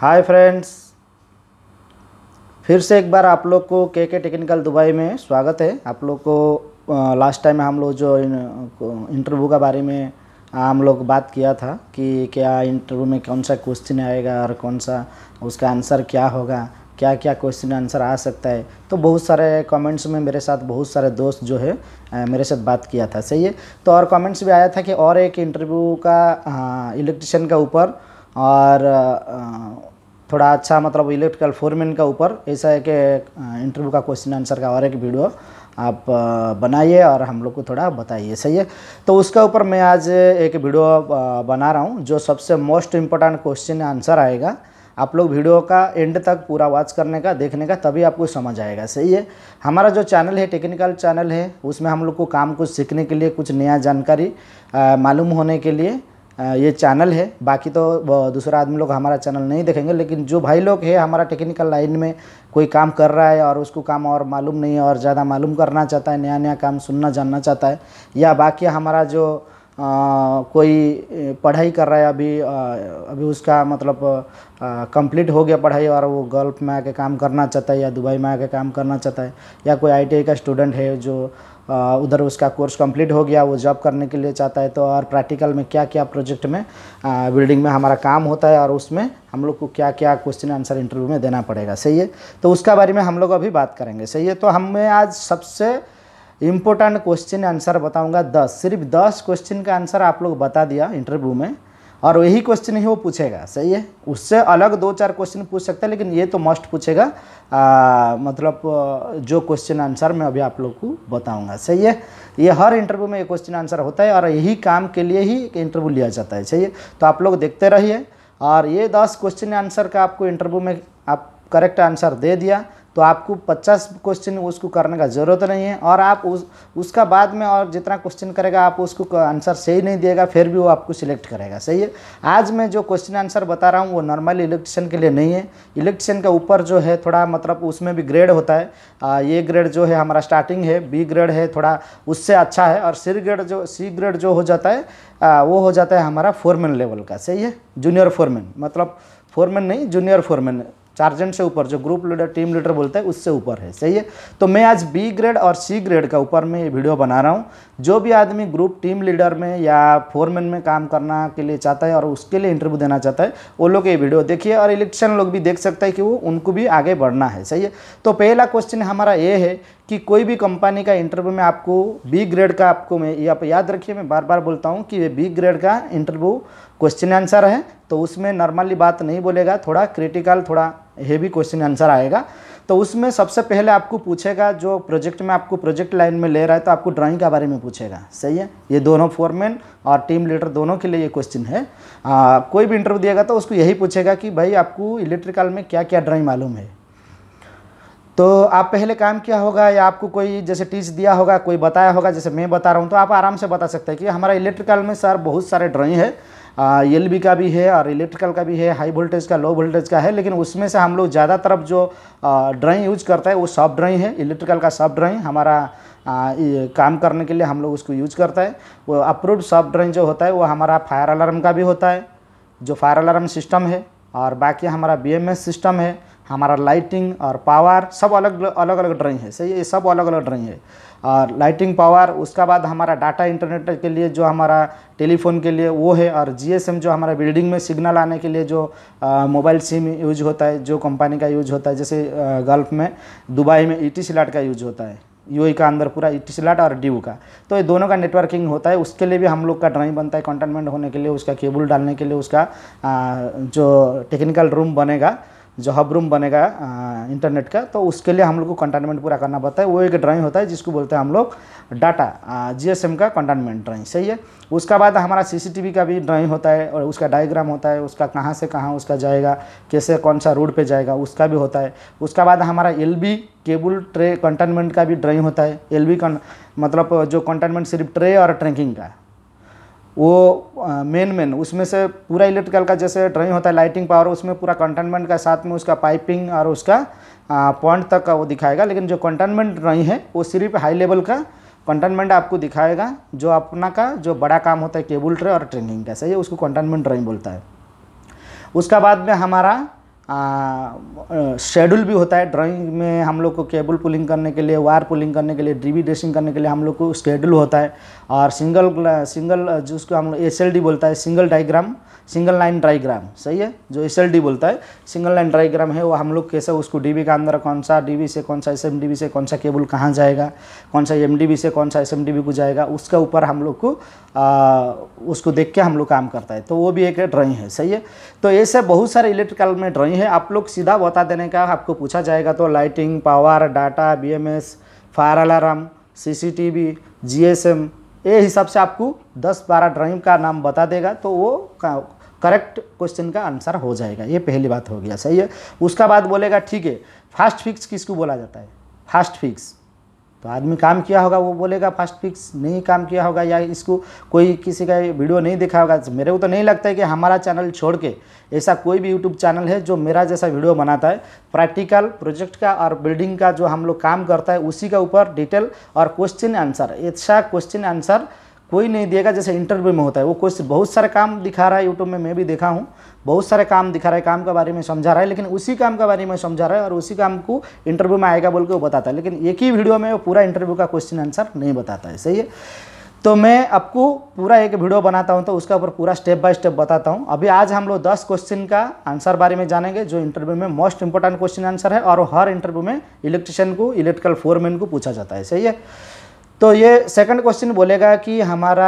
hi friends फिर से एक बार आप लोग को के के टेक्निकल दुबई में स्वागत है आप लोग को लास्ट टाइम हम लोग जो इंटरव्यू का बारे में हम लोग बात किया था कि क्या इंटरव्यू में कौन सा क्वेश्चन आएगा और कौन सा उसका आंसर क्या होगा क्या क्या क्वेश्चन आंसर आ सकता है तो बहुत सारे कमेंट्स में मेरे साथ बहुत सारे दोस्त जो है मेरे साथ बात किया था सही है तो और कमेंट्स भी आया था कि और एक इंटरव्यू का इलेक्ट्रिशियन का ऊपर और थोड़ा अच्छा मतलब इलेक्ट्रिकल फोरमैन का ऊपर ऐसा है कि इंटरव्यू का क्वेश्चन आंसर का और एक वीडियो आप बनाइए और हम लोग को थोड़ा बताइए सही है तो उसके ऊपर मैं आज एक वीडियो बना रहा हूँ जो सबसे मोस्ट इम्पोर्टेंट क्वेश्चन आंसर आएगा आप लोग वीडियो का एंड तक पूरा वॉच करने का देखने का तभी आपको समझ आएगा सही है हमारा जो चैनल है टेक्निकल चैनल है उसमें हम लोग को काम कुछ सीखने के लिए कुछ नया जानकारी मालूम होने के लिए ये चैनल है बाकी तो दूसरा आदमी लोग हमारा चैनल नहीं देखेंगे लेकिन जो भाई लोग है हमारा टेक्निकल लाइन में कोई काम कर रहा है और उसको काम और मालूम नहीं है और ज़्यादा मालूम करना चाहता है नया नया काम सुनना जानना चाहता है या बाकी हमारा जो आ, कोई पढ़ाई कर रहा है अभी आ, अभी उसका मतलब कंप्लीट हो गया पढ़ाई और वो गल्फ में आके काम करना चाहता है या दुबई में आके काम करना चाहता है या कोई आईटीआई का स्टूडेंट है जो उधर उसका कोर्स कंप्लीट हो गया वो जॉब करने के लिए चाहता है तो और प्रैक्टिकल में क्या क्या प्रोजेक्ट में बिल्डिंग में हमारा काम होता है और उसमें हम लोग को क्या क्या क्वेश्चन आंसर इंटरव्यू में देना पड़ेगा सही है तो उसका बारे में हम लोग अभी बात करेंगे सही है तो हमें आज सबसे इम्पोर्टेंट क्वेश्चन आंसर बताऊंगा दस सिर्फ दस क्वेश्चन का आंसर आप लोग बता दिया इंटरव्यू में और वही क्वेश्चन ही वो पूछेगा सही है उससे अलग दो चार क्वेश्चन पूछ सकता है लेकिन ये तो मस्ट पूछेगा आ, मतलब जो क्वेश्चन आंसर मैं अभी आप लोग को बताऊंगा सही है ये हर इंटरव्यू में ये क्वेश्चन आंसर होता है और यही काम के लिए ही इंटरव्यू लिया जाता है सही है तो आप लोग देखते रहिए और ये दस क्वेश्चन आंसर का आपको इंटरव्यू में आप करेक्ट आंसर दे दिया तो आपको 50 क्वेश्चन उसको करने का ज़रूरत नहीं है और आप उस उसका बाद में और जितना क्वेश्चन करेगा आप उसको आंसर सही नहीं देगा फिर भी वो आपको सिलेक्ट करेगा सही है आज मैं जो क्वेश्चन आंसर बता रहा हूँ वो नॉर्मल इलेक्ट्रिशियन के लिए नहीं है इलेक्ट्रिशियन का ऊपर जो है थोड़ा मतलब उसमें भी ग्रेड होता है आ, ये ग्रेड जो है हमारा स्टार्टिंग है बी ग्रेड है थोड़ा उससे अच्छा है और सी ग्रेड जो सी ग्रेड जो हो जाता है आ, वो हो जाता है हमारा फोरमैन लेवल का सही है जूनियर फोरमैन मतलब फोरमैन नहीं जूनियर फोरमैन चार जन से ऊपर जो ग्रुप लीडर टीम लीडर बोलते हैं उससे ऊपर है सही है तो मैं आज बी ग्रेड और सी ग्रेड का ऊपर में ये वीडियो बना रहा हूँ जो भी आदमी ग्रुप टीम लीडर में या फोरमैन में काम करना के लिए चाहता है और उसके लिए इंटरव्यू देना चाहता है वो लोग ये वीडियो देखिए और इलेक्शन लोग भी देख सकते हैं कि वो उनको भी आगे बढ़ना है सही है तो पहला क्वेश्चन हमारा ये है कि कोई भी कंपनी का इंटरव्यू में आपको बी ग्रेड का आपको मैं ये आप याद रखिए मैं बार बार बोलता हूँ कि ये बी ग्रेड का इंटरव्यू क्वेश्चन आंसर है तो उसमें नॉर्मली बात नहीं बोलेगा थोड़ा क्रिटिकल थोड़ा हेवी क्वेश्चन आंसर आएगा तो उसमें सबसे पहले आपको पूछेगा जो प्रोजेक्ट में आपको प्रोजेक्ट लाइन में ले रहा है तो आपको ड्राइंग के बारे में पूछेगा सही है ये दोनों फोरमैन और टीम लीडर दोनों के लिए ये क्वेश्चन है आ, कोई भी इंटरव्यू दिएगा तो उसको यही पूछेगा कि भाई आपको इलेक्ट्रिकल में क्या क्या ड्राइंग मालूम है तो आप पहले काम किया होगा या आपको कोई जैसे टीच दिया होगा कोई बताया होगा जैसे मैं बता रहा हूँ तो आप आराम से बता सकते हैं कि हमारा इलेक्ट्रिकल में सर बहुत सारे ड्राइंग है एल का भी है और इलेक्ट्रिकल का भी है हाई वोल्टेज का लो वोल्टेज का है लेकिन उसमें से हम लोग ज़्यादा तरफ जो ड्राइंग यूज करता है वो सॉफ्ट ड्राइंग है इलेक्ट्रिकल का सॉफ्ट ड्राइंग हमारा आ, काम करने के लिए हम लोग उसको यूज करता है वो अप्रूव्ड सॉफ्ट ड्राइंग जो होता है वो हमारा फायर अलार्म का भी होता है जो फायर अलार्म सिस्टम है और बाकी हमारा बी सिस्टम है हमारा लाइटिंग और पावर सब अलग अलग अलग ड्राइंग है सही ये सब अलग अलग ड्राइंग है और लाइटिंग पावर उसका बाद हमारा डाटा इंटरनेट के लिए जो हमारा टेलीफोन के लिए वो है और जीएसएम जो हमारा बिल्डिंग में सिग्नल आने के लिए जो मोबाइल सिम यूज होता है जो कंपनी का यूज होता है जैसे गल्फ में दुबई में ई e टी का यूज होता है यू का अंदर पूरा ई e टी और ड्यू का तो ये दोनों का नेटवर्किंग होता है उसके लिए भी हम लोग का ड्राइंग बनता है कंटेनमेंट होने के लिए उसका केबल डालने के लिए उसका आ, जो टेक्निकल रूम बनेगा जो हब रूम बनेगा इंटरनेट का तो उसके लिए हम लोग को कंटेनमेंट पूरा करना पड़ता है वो एक ड्राइंग होता है जिसको बोलते हैं हम लोग डाटा जीएसएम का कंटेनमेंट ड्राइंग सही है उसका बाद हमारा सीसीटीवी का भी ड्राइंग होता है और उसका डायग्राम होता है उसका कहाँ से कहाँ उसका जाएगा कैसे कौन सा रोड पर जाएगा उसका भी होता है उसका बाद हमारा एल केबल ट्रे कंटेनमेंट का भी ड्राइंग होता है एल मतलब जो कंटेनमेंट सिर्फ ट्रे और ट्रैकिंग का वो मेन मेन उसमें से पूरा इलेक्ट्रिकल का जैसे ड्राइंग होता है लाइटिंग पावर उसमें पूरा कंटेनमेंट का साथ में उसका पाइपिंग और उसका पॉइंट तक का वो दिखाएगा लेकिन जो कंटेनमेंट ड्राइंग है वो सिर्फ हाई लेवल का कंटेनमेंट आपको दिखाएगा जो अपना का जो बड़ा काम होता है केबल ट्रे और ट्रेनिंग का सही है उसको कंटेनमेंट ड्राइंग बोलता है उसका बाद में हमारा शेड्यूल भी होता है ड्राइंग में हम लोग को केबल पुलिंग करने के लिए वायर पुलिंग करने के लिए डी ड्रेसिंग करने के लिए हम लोग को शेड्यूल होता है और सिंगल सिंगल जिसको हम लोग एस बोलता है single diagram single line diagram सही है जो एस बोलता है सिंगल लाइन डाइग्राम है वो हम लोग कैसे उसको डी का अंदर कौन सा डी से कौन सा एस से कौन सा केबल कहाँ जाएगा कौन सा एम से कौन सा एस को जाएगा उसके ऊपर हम लोग को आ, उसको देख के हम लोग काम करता है तो वो भी एक ड्राइंग है सही है तो ऐसे बहुत सारे इलेक्ट्रिकल में ड्राइंग है आप लोग सीधा बता देने का आपको पूछा जाएगा तो lighting power data B M S fire alarm C C T V G S M ये हिसाब से आपको 10-12 ड्राइंग का नाम बता देगा तो वो करेक्ट क्वेश्चन का आंसर हो जाएगा ये पहली बात हो गया सही है उसका बाद बोलेगा ठीक है फास्ट फिक्स किसको बोला जाता है फास्ट फिक्स तो आदमी काम किया होगा वो बोलेगा फास्ट फिक्स नहीं काम किया होगा या इसको कोई किसी का वीडियो नहीं देखा होगा तो मेरे को तो नहीं लगता है कि हमारा चैनल छोड़ के ऐसा कोई भी यूट्यूब चैनल है जो मेरा जैसा वीडियो बनाता है प्रैक्टिकल प्रोजेक्ट का और बिल्डिंग का जो हम लोग काम करता है उसी का ऊपर डिटेल और क्वेश्चन आंसर ऐसा क्वेश्चन आंसर कोई नहीं देगा जैसे इंटरव्यू में होता है वो कुछ बहुत सारे काम दिखा रहा है यूट्यूब में मैं भी देखा हूँ बहुत सारे काम दिखा रहा है काम के बारे में समझा रहा है लेकिन उसी काम के बारे में समझा रहा है और उसी काम को इंटरव्यू में आएगा बोल के वो बताता है लेकिन एक ही वीडियो में वो पूरा इंटरव्यू का क्वेश्चन आंसर नहीं बताता है सही है तो मैं आपको पूरा एक वीडियो बनाता हूँ तो उसका ऊपर पूरा स्टेप बाय स्टेप बताता हूँ अभी आज हम लोग दस क्वेश्चन का आंसर बारे में जानेंगे जो इंटरव्यू में मोस्ट इंपॉर्टेंट क्वेश्चन आंसर है और हर इंटरव्यू में इलेक्ट्रिशियन को इलेक्ट्रिकल फोरमैन को पूछा जाता है सही है तो ये सेकंड क्वेश्चन बोलेगा कि हमारा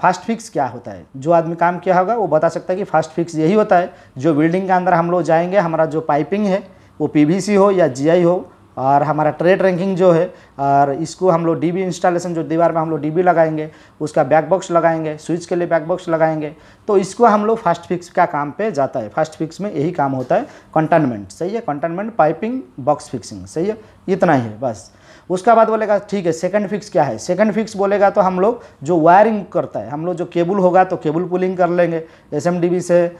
फास्ट फिक्स क्या होता है जो आदमी काम किया होगा वो बता सकता है कि फास्ट फिक्स यही होता है जो बिल्डिंग के अंदर हम लोग जाएंगे हमारा जो पाइपिंग है वो पीवीसी हो या जीआई हो और हमारा ट्रेड रैंकिंग जो है और इसको हम लोग डीबी इंस्टॉलेशन जो दीवार में हम लोग डीबी लगाएंगे उसका बैक बॉक्स लगाएंगे स्विच के लिए बैक बॉक्स लगाएंगे तो इसको हम लोग फास्ट फिक्स का काम पे जाता है फास्ट फिक्स में यही काम होता है कंटेनमेंट सही है कंटेनमेंट पाइपिंग बॉक्स फिक्सिंग सही है इतना ही है बस उसका बाद बोलेगा ठीक है सेकंड फिक्स क्या है सेकंड फिक्स बोलेगा तो हम लोग जो वायरिंग करता है हम लोग जो केबल होगा तो केबल पुलिंग कर लेंगे एस से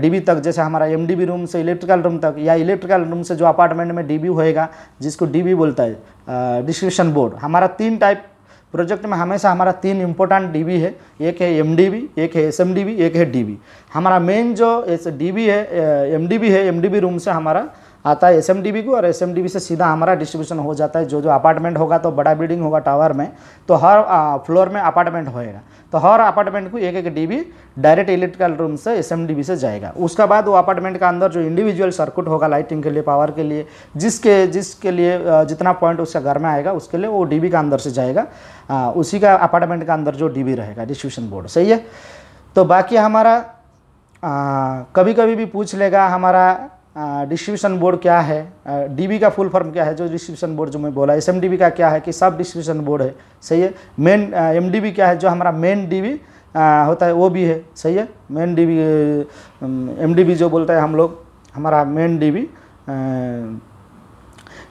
डीबी तक जैसे हमारा एमडीबी रूम से इलेक्ट्रिकल रूम तक या इलेक्ट्रिकल रूम से जो अपार्टमेंट में डीबी होएगा जिसको डीबी बोलता है डिस्क्रिप्शन बोर्ड हमारा तीन टाइप प्रोजेक्ट में हमेशा हमारा तीन इम्पोर्टेंट डीबी है एक है एमडीबी एक है एसएमडीबी एक है डीबी हमारा मेन जो एस डीबी है एम है एम रूम से हमारा आता है एस को और एस से सीधा हमारा डिस्ट्रीब्यूशन हो जाता है जो जो अपार्टमेंट होगा तो बड़ा बिल्डिंग होगा टावर में तो हर फ्लोर में अपार्टमेंट होएगा तो हर अपार्टमेंट को एक एक डीबी डायरेक्ट इलेक्ट्रिकल रूम से एस से जाएगा उसके बाद वो अपार्टमेंट का अंदर जो इंडिविजुअल सर्किट होगा लाइटिंग के लिए पावर के लिए जिसके जिसके लिए जितना पॉइंट उसका घर में आएगा उसके लिए वो डी का अंदर से जाएगा आ, उसी का अपार्टमेंट का अंदर जो डीबी रहेगा डिस्ट्रीब्यूशन बोर्ड सही है तो बाकी हमारा आ, कभी कभी भी पूछ लेगा हमारा डिस्ट्रीब्यूशन बोर्ड क्या है डीबी का फुल फॉर्म क्या है जो डिस्ट्रीब्यूशन बोर्ड जो मैं बोला एसएमडीबी का क्या है कि सब डिस्ट्रीब्यूशन बोर्ड है सही है मेन एमडीबी क्या है जो हमारा मेन डीबी होता है वो भी है सही है मेन डीबी एमडीबी जो बोलता है हम लोग हमारा main B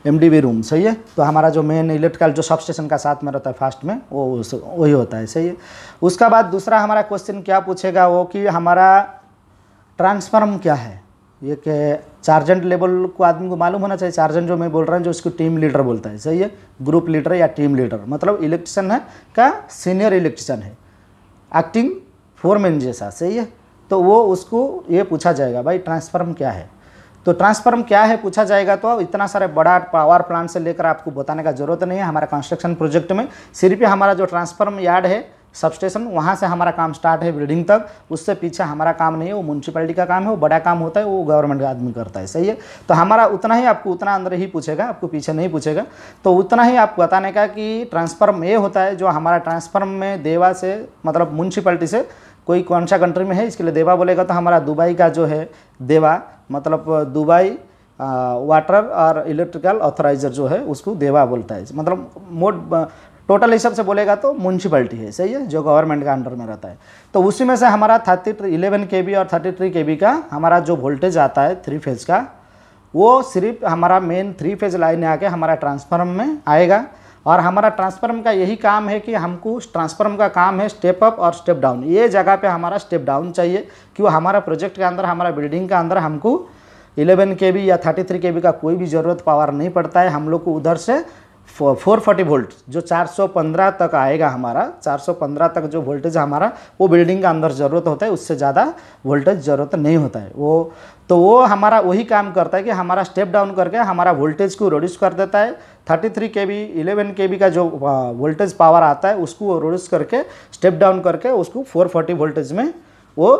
M D room सही है तो हमारा जो मेन इलेक्ट्रिकल जो सब स्टेशन का साथ में रहता है फास्ट में वो वही होता है सही है उसका बाद दूसरा हमारा क्वेश्चन क्या पूछेगा वो कि हमारा ट्रांसफार्म क्या है ये चार्जेंट लेवल को आदमी को मालूम होना चाहिए चार्जेंट जो मैं बोल रहा हूँ जो उसको टीम लीडर बोलता है सही है ग्रुप लीडर या टीम लीडर मतलब इलेक्ट्रिशन है का सीनियर इलेक्ट्रिशन है एक्टिंग फोरमैन जैसा सही है तो वो उसको ये पूछा जाएगा भाई ट्रांसफार्म क्या है तो ट्रांसफार्म क्या है पूछा जाएगा तो इतना सारे बड़ा पावर प्लांट से लेकर आपको बताने का जरूरत नहीं है हमारा कंस्ट्रक्शन प्रोजेक्ट में सिर्फ हमारा जो ट्रांसफार्म यार्ड है सबस्टेशन वहाँ से हमारा काम स्टार्ट है ब्रीडिंग तक उससे पीछे हमारा काम नहीं है वो म्यूनसिपैलिटी का काम है वो बड़ा काम होता है वो गवर्नमेंट का आदमी करता है सही है तो हमारा उतना ही आपको उतना अंदर ही पूछेगा आपको पीछे नहीं पूछेगा तो उतना ही आपको बताने का कि ट्रांसफार्म ये होता है जो हमारा ट्रांसफार्म में देवा से मतलब म्यूनसिपैलिटी से कोई कौन सा कंट्री में है इसके लिए देवा बोलेगा तो हमारा दुबई का जो है देवा मतलब दुबई वाटर और इलेक्ट्रिकल ऑथराइजर जो है उसको देवा बोलता है मतलब मोड टोटल हिसाब से बोलेगा तो म्यूनसिपलिटी है सही है जो गवर्नमेंट का अंडर में रहता है तो उसी में से हमारा thirty three eleven K V और थर्टी थ्री के बी का हमारा जो वोल्टेज आता है थ्री फेज का वो सिर्फ हमारा मेन थ्री फेज लाइन आके हमारा ट्रांसफार्म में आएगा और हमारा ट्रांसफार्म का यही काम है कि हमको ट्रांसफार्म का काम है स्टेप अप और स्टेप डाउन ये जगह पे हमारा स्टेप डाउन चाहिए कि वो हमारा प्रोजेक्ट के अंदर हमारा बिल्डिंग के अंदर हमको 11 के बी या 33 के बी का कोई भी ज़रूरत पावर नहीं पड़ता है हम लोग को उधर से फोर फोर्टी वोल्ट जो 415 तक आएगा हमारा 415 तक जो वोल्टेज हमारा वो बिल्डिंग का अंदर ज़रूरत होता है उससे ज़्यादा वोल्टेज ज़रूरत नहीं होता है वो तो वो हमारा वही काम करता है कि हमारा स्टेप डाउन करके हमारा वोल्टेज को रोड्यूस कर देता है 33 three K B eleven K V का जो वोल्टेज पावर आता है उसको रोड्यूस करके स्टेप डाउन करके उसको फोर्टी वोल्टेज में वो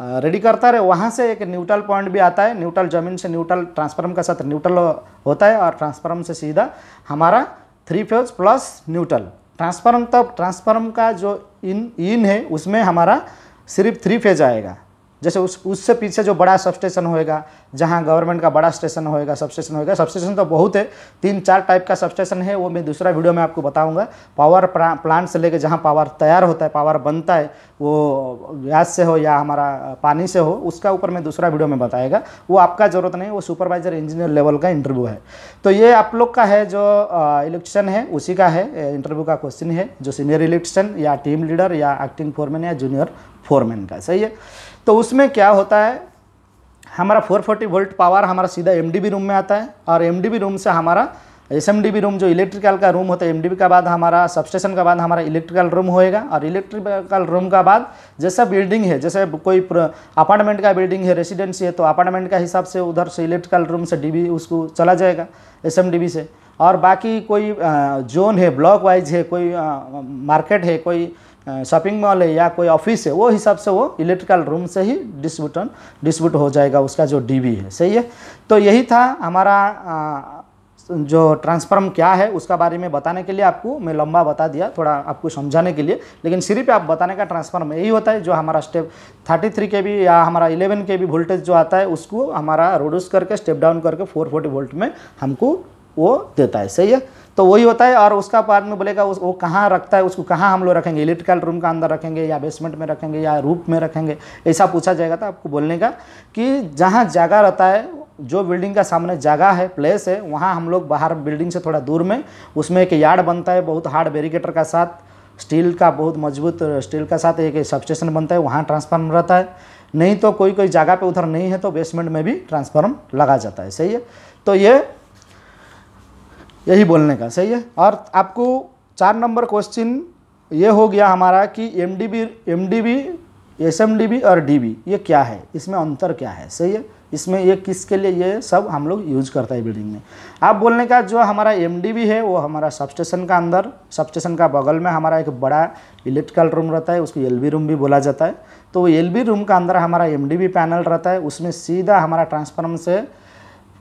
रेडी करता रहे वहाँ से एक न्यूट्रल पॉइंट भी आता है न्यूट्रल जमीन से न्यूट्रल ट्रांसफार्म का साथ न्यूट्रल होता है और ट्रांसफार्म से सीधा हमारा three phase plus neutral transform तब ट्रांसफार्म का जो इन इन है उसमें हमारा सिर्फ थ्री फेज आएगा जैसे उस उससे पीछे जो बड़ा सब स्टेशन होएगा जहाँ गवर्नमेंट का बड़ा स्टेशन होएगा सब स्टेशन होएगा सब स्टेशन तो बहुत है तीन चार टाइप का सब स्टेशन है वो मैं दूसरा वीडियो में आपको बताऊंगा पावर प्लांट से लेकर जहाँ पावर तैयार होता है पावर बनता है वो गैस से हो या हमारा पानी से हो उसका ऊपर मैं दूसरा वीडियो में बताएगा वो आपका ज़रूरत नहीं वो सुपरवाइजर इंजीनियर लेवल का इंटरव्यू है तो ये आप लोग का है जो इलेक्ट्रिशन है उसी का है इंटरव्यू का क्वेश्चन है जो सीनियर इलेक्ट्रिशियन या टीम लीडर या एक्टिंग फोरमैन या जूनियर फोरमैन का सही है तो उसमें क्या होता है हमारा 440 वोल्ट पावर हमारा सीधा एम रूम में आता है और एम रूम से हमारा एस रूम जो इलेक्ट्रिकल का रूम होता है एम का बाद हमारा सबस्टेशन का बाद हमारा इलेक्ट्रिकल रूम होएगा और इलेक्ट्रिकल रूम का बाद जैसा बिल्डिंग है जैसे कोई अपार्टमेंट का बिल्डिंग है रेसिडेंसी है तो अपार्टमेंट का हिसाब से उधर से इलेक्ट्रिकल रूम से बी उसको चला जाएगा एस से और बाकी कोई जोन है ब्लॉक वाइज है कोई मार्केट है कोई शॉपिंग मॉल है या कोई ऑफिस है वो हिसाब से वो इलेक्ट्रिकल रूम से ही डिस्ट्रीब्यूटन डिस्ट्रीब्यूट हो जाएगा उसका जो डीबी है सही है तो यही था हमारा जो ट्रांसफार्म क्या है उसका बारे में बताने के लिए आपको मैं लंबा बता दिया थोड़ा आपको समझाने के लिए लेकिन सिर्फ आप बताने का ट्रांसफार्म यही होता है जो हमारा स्टेप 33 के भी या हमारा 11 के भी वोल्टेज जो आता है उसको हमारा रोड्यूस करके स्टेप डाउन करके 440 वोल्ट में हमको वो देता है सही है तो वही होता है और उसका बाद में बोलेगा उस वो कहाँ रखता है उसको कहाँ हम लोग रखेंगे इलेक्ट्रिकल रूम का अंदर रखेंगे या बेसमेंट में रखेंगे या रूप में रखेंगे ऐसा पूछा जाएगा तो आपको बोलने का कि जहाँ जगह रहता है जो बिल्डिंग का सामने जगह है प्लेस है वहाँ हम लोग बाहर बिल्डिंग से थोड़ा दूर में उसमें एक यार्ड बनता है बहुत हार्ड बैरिकेटर का साथ स्टील का बहुत मजबूत स्टील का साथ एक सब स्टेशन बनता है वहाँ ट्रांसफार्म रहता है नहीं तो कोई कोई जगह पे उधर नहीं है तो बेसमेंट में भी ट्रांसफार्म लगा जाता है सही है तो ये यही बोलने का सही है और आपको चार नंबर क्वेश्चन ये हो गया हमारा कि M D B M D B S M D B और डी बी ये क्या है इसमें अंतर क्या है सही है इसमें ये किसके लिए ये सब हम लोग यूज करता है बिल्डिंग में आप बोलने का जो हमारा एम डी बी है वो हमारा सब स्टेशन का अंदर सब स्टेशन का बगल में हमारा एक बड़ा इलेक्ट्रिकल रूम रहता है उसको एल बी रूम भी बोला जाता है तो एल बी रूम का अंदर हमारा एम डी बी पैनल रहता है उसमें सीधा हमारा ट्रांसफार्मर से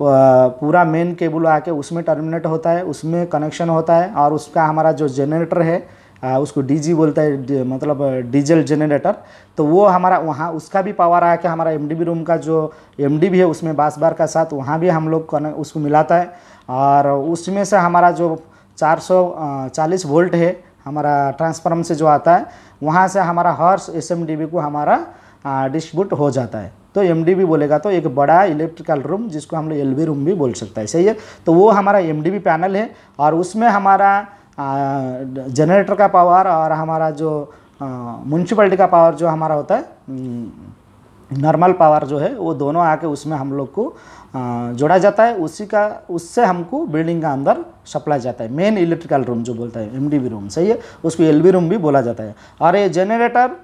पूरा मेन केबल आके उसमें टर्मिनेट होता है उसमें कनेक्शन होता है और उसका हमारा जो जनरेटर है आ, उसको डीजी बोलता है डी, मतलब डीजल जनरेटर तो वो हमारा वहाँ उसका भी पावर आके हमारा एमडीबी रूम का जो एमडीबी है उसमें बास बार का साथ वहाँ भी हम लोग उसको मिलाता है और उसमें से हमारा जो 440 वोल्ट है हमारा ट्रांसफार्म से जो आता है वहाँ से हमारा हर्स एस को हमारा डिस्ट्रीब्यूट हो जाता है तो एम भी बोलेगा तो एक बड़ा इलेक्ट्रिकल रूम जिसको हम लोग एल रूम भी बोल सकता है सही है तो वो हमारा एम पैनल है और उसमें हमारा जनरेटर का पावर और हमारा जो म्यूनसिपलिटी का पावर जो हमारा होता है नॉर्मल पावर जो है वो दोनों आके उसमें हम लोग को जोड़ा जाता है उसी का उससे हमको बिल्डिंग का अंदर सप्लाई जाता है मेन इलेक्ट्रिकल रूम जो बोलता है एमडीबी रूम सही है उसको एलबी रूम भी बोला जाता है और ये जनरेटर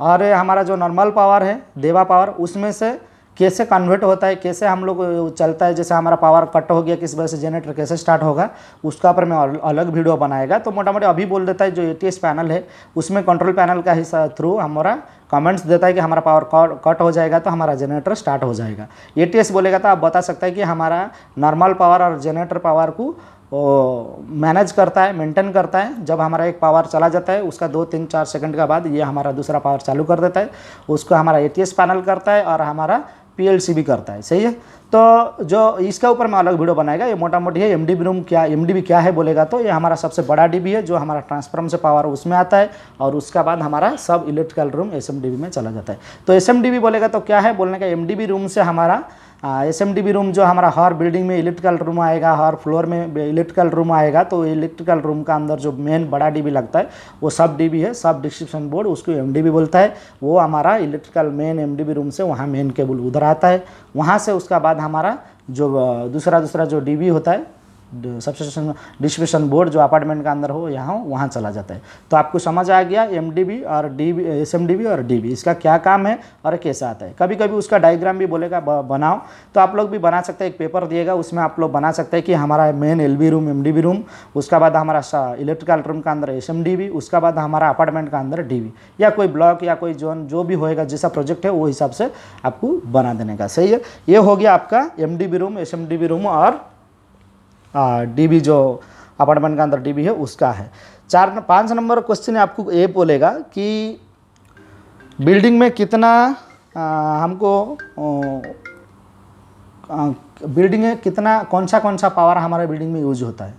और हमारा जो नॉर्मल पावर है देवा पावर उसमें से कैसे कन्वर्ट होता है कैसे हम लोग चलता है जैसे हमारा पावर कट हो गया किस वजह से जनरेटर कैसे स्टार्ट होगा उसका पर मैं अलग वीडियो बनाएगा तो मोटा मोटी अभी बोल देता है जो ए पैनल है उसमें कंट्रोल पैनल का हिस्सा थ्रू हमारा कमेंट्स देता है कि हमारा पावर कट हो जाएगा तो हमारा जनरेटर स्टार्ट हो जाएगा ए बोलेगा तो आप बता सकते हैं कि हमारा नॉर्मल पावर और जनरेटर पावर को मैनेज करता है मेंटेन करता है जब हमारा एक पावर चला जाता है उसका दो तीन चार सेकंड के बाद ये हमारा दूसरा पावर चालू कर देता है उसको हमारा ए पैनल करता है और हमारा पी भी करता है सही है तो जो इसका ऊपर मैं अलग वीडियो बनाएगा ये मोटा मोटी है एम रूम क्या एम क्या है बोलेगा तो ये हमारा सबसे बड़ा डी है जो हमारा ट्रांसफॉर्म से पावर उसमें आता है और उसका बाद हमारा सब इलेक्ट्रिकल रूम एस में चला जाता है तो एस बोलेगा तो क्या है बोलने का एम रूम से हमारा एस एम रूम जो हमारा हर बिल्डिंग में इलेक्ट्रिकल रूम आएगा हर फ्लोर में इलेक्ट्रिकल रूम आएगा तो इलेक्ट्रिकल रूम का अंदर जो मेन बड़ा डीबी लगता है वो सब डीबी है सब डिस्क्रिप्शन बोर्ड उसको एम बोलता है वो हमारा इलेक्ट्रिकल मेन एम रूम से वहाँ मेन केबल उधर आता है वहाँ से उसका बाद हमारा जो दूसरा दूसरा जो डीबी होता है सबस्टेशन डिस्ट्रीब्यूशन बोर्ड जो अपार्टमेंट का अंदर हो यहाँ हो वहाँ चला जाता है तो आपको समझ आ गया एम और डी एस और डी इसका क्या काम है और कैसे आता है कभी कभी उसका डायग्राम भी बोलेगा बनाओ तो आप लोग भी बना सकते हैं एक पेपर दिएगा उसमें आप लोग बना सकते हैं कि हमारा main L room M room उसका बाद हमारा इलेक्ट्रिकल रूम का अंदर एस उसका बाद हमारा अपार्टमेंट का अंदर डी या कोई ब्लॉक या कोई जोन जो भी होएगा जैसा प्रोजेक्ट है वो हिसाब से आपको बना देने का सही है ये हो गया आपका एम रूम एस रूम और डीबी जो अपार्टमेंट का अंदर डीबी है उसका है चार पाँच नंबर क्वेश्चन आपको ये बोलेगा कि बिल्डिंग में कितना आ, हमको आ, बिल्डिंग में कितना कौन सा कौन सा पावर हमारे बिल्डिंग में यूज होता है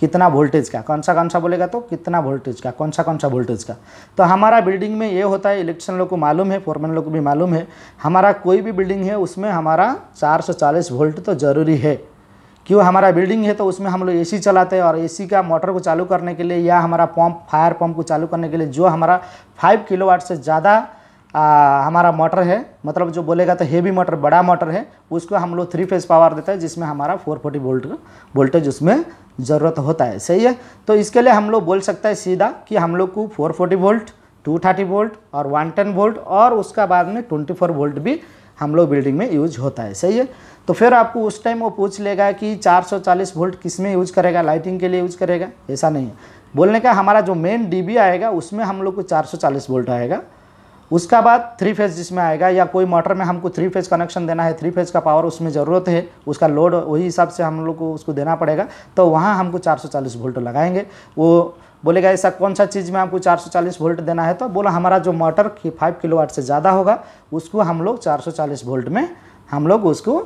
कितना वोल्टेज का कौन सा कौन सा बोलेगा तो कितना वोल्टेज का कौन सा कौन सा वोल्टेज का तो हमारा बिल्डिंग में ये होता है इलेक्ट्रिशन लोग को मालूम है फोरमैन लोग को भी मालूम है हमारा कोई भी बिल्डिंग है उसमें हमारा 440 वोल्ट तो ज़रूरी है क्यों हमारा बिल्डिंग है तो उसमें हम लोग ए चलाते हैं और ए का मोटर को चालू करने के लिए या हमारा पंप फायर पंप को चालू करने के लिए जो हमारा फाइव किलोवाट से ज़्यादा हमारा मोटर है मतलब जो बोलेगा तो हेवी मोटर बड़ा मोटर है उसको हम लोग थ्री फेज पावर देते हैं जिसमें हमारा 440 वोल्ट वोल्टेज उसमें ज़रूरत होता है सही है तो इसके लिए हम लोग बोल सकते हैं सीधा कि हम लोग को 440 वोल्ट थर्टी वोल्ट और 110 वोल्ट और उसका बाद में 24 वोल्ट भी हम लोग बिल्डिंग में यूज होता है सही है तो फिर आपको उस टाइम वो पूछ लेगा कि 440 वोल्ट किस में यूज़ करेगा लाइटिंग के लिए यूज़ करेगा ऐसा नहीं है बोलने का हमारा जो मेन डीबी आएगा उसमें हम लोग को 440 वोल्ट आएगा उसका बाद थ्री फेज जिसमें आएगा या कोई मोटर में हमको थ्री फेज कनेक्शन देना है थ्री फेज का पावर उसमें ज़रूरत है उसका लोड वही हिसाब से हम लोग को उसको देना पड़ेगा तो वहाँ हमको चार वोल्ट लगाएंगे वो बोलेगा ऐसा कौन सा चीज़ में आपको 440 वोल्ट देना है तो बोला हमारा जो मोटर की फाइव किलो से ज़्यादा होगा उसको हम लोग 440 वोल्ट में हम लोग उसको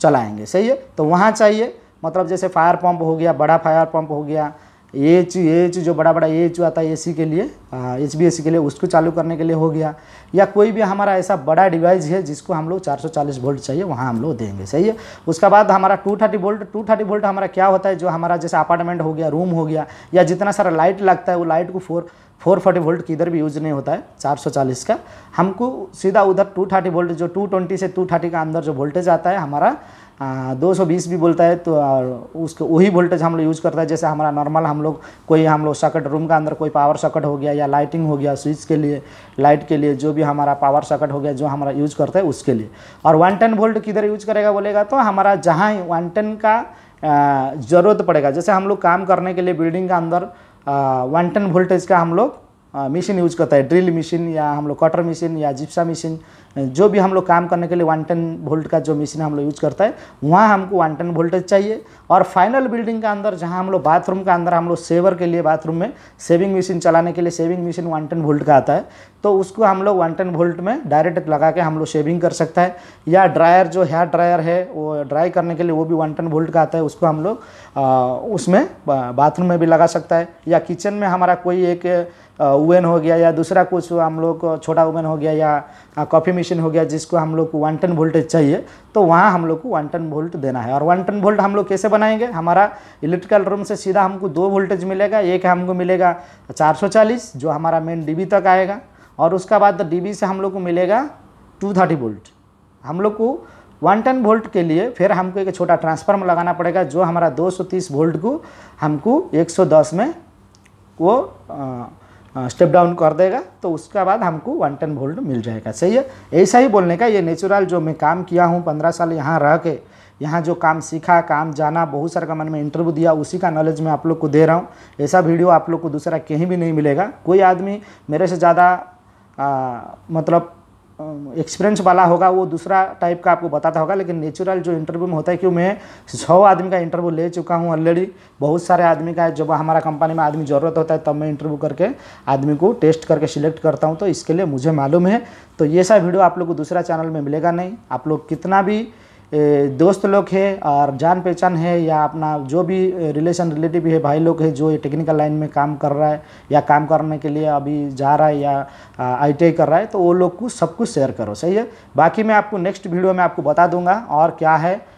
चलाएंगे सही है तो वहाँ चाहिए मतलब जैसे फायर पंप हो गया बड़ा फायर पंप हो गया ए एच एच जो बड़ा बड़ा ए एच आता है ए सी के लिए एच बी के लिए उसको चालू करने के लिए हो गया या कोई भी हमारा ऐसा बड़ा डिवाइस है जिसको हम लोग 440 वोल्ट चाहिए वहाँ हम लोग देंगे सही है उसका बाद हमारा 230 वोल्ट थर्टी वोल्ट हमारा क्या होता है जो हमारा जैसे अपार्टमेंट हो गया रूम हो गया या जितना सारा लाइट लगता है वो लाइट को फोर फोर फोर्टी वोल्ट किधर भी यूज़ नहीं होता है 440 का हमको सीधा उधर 230 वोल्ट जो 220 से 230 का अंदर जो वोल्टेज आता है हमारा दो सौ बीस भी बोलता है तो उसके वही वोल्टेज हम लोग यूज़ करता है जैसे हमारा नॉर्मल हम लोग कोई हम लोग सकट रूम का अंदर कोई पावर सकट हो गया या लाइटिंग हो गया स्विच के लिए लाइट के लिए जो भी हमारा पावर सकट हो गया जो हमारा यूज़ करता है उसके लिए और वन टेन वोल्ट किधर यूज करेगा बोलेगा तो हमारा जहाँ वन टेन का ज़रूरत पड़ेगा जैसे हम लोग काम करने के लिए बिल्डिंग का अंदर वन टेन वोल्टेज का हम लोग मशीन हाँ, यूज करता है ड्रिल मशीन या हम लोग कटर मशीन या जिप्सा मशीन जो भी हम लोग काम करने के लिए वन टेन वोल्ट का जो मशीन हम लोग यूज करता है वहाँ हमको वन टेन वोल्टेज चाहिए और फाइनल बिल्डिंग के अंदर जहाँ हम लोग बाथरूम के अंदर हम लोग सेवर के लिए बाथरूम में सेविंग मशीन चलाने के लिए shaving machine one ten volt का आता है तो उसको हम लोग वन टेन वोल्ट में डायरेक्ट लगा के हम लोग सेविंग कर सकता है या ड्रायर जो हेयर ड्रायर है वो ड्राई करने के लिए वो भी वन टेन वोल्ट का आता है उसको हम लोग उसमें बाथरूम में भी लगा सकता है या किचन में हमारा कोई एक ओवन हो गया या दूसरा कुछ हम लोग छोटा ओवन हो गया या कॉफ़ी मशीन हो गया जिसको हम लोग को वन टन वोल्टेज चाहिए तो वहाँ हम लोग को वन टन वोल्ट देना है और वन टन वोल्ट हम लोग कैसे बनाएंगे हमारा इलेक्ट्रिकल रूम से सीधा हमको दो वोल्टेज मिलेगा एक हमको मिलेगा चालीस जो हमारा मेन बी तक आएगा और उसका बाद बी से हम लोग को मिलेगा थर्टी वोल्ट हम लोग को वन टन वोल्ट के लिए फिर हमको एक छोटा ट्रांसफार्मर लगाना पड़ेगा जो हमारा 230 वोल्ट को हमको 110 में वो स्टेप हाँ, डाउन कर देगा तो उसके बाद हमको वन टन वोल्ट मिल जाएगा सही है ऐसा ही बोलने का ये नेचुरल जो मैं काम किया हूँ पंद्रह साल यहाँ रह के यहाँ जो काम सीखा काम जाना बहुत सारे का मन में इंटरव्यू दिया उसी का नॉलेज मैं आप लोग को दे रहा हूँ ऐसा वीडियो आप लोग को दूसरा कहीं भी नहीं मिलेगा कोई आदमी मेरे से ज़्यादा मतलब एक्सपीरियंस वाला होगा वो दूसरा टाइप का आपको बताता होगा लेकिन नेचुरल जो इंटरव्यू में होता है क्यों मैं सौ आदमी का इंटरव्यू ले चुका हूँ ऑलरेडी बहुत सारे आदमी का जब हमारा कंपनी में आदमी ज़रूरत होता है तब मैं इंटरव्यू करके आदमी को टेस्ट करके सिलेक्ट करता हूँ तो इसके लिए मुझे मालूम है तो ये सब वीडियो आप लोग को दूसरा चैनल में मिलेगा नहीं आप लोग कितना भी दोस्त लोग है और जान पहचान है या अपना जो भी रिलेशन रिलेटिव है भाई लोग है जो ये टेक्निकल लाइन में काम कर रहा है या काम करने के लिए अभी जा रहा है या आई कर रहा है तो वो लोग को सब कुछ शेयर करो सही है बाकी मैं आपको नेक्स्ट वीडियो में आपको बता दूंगा और क्या है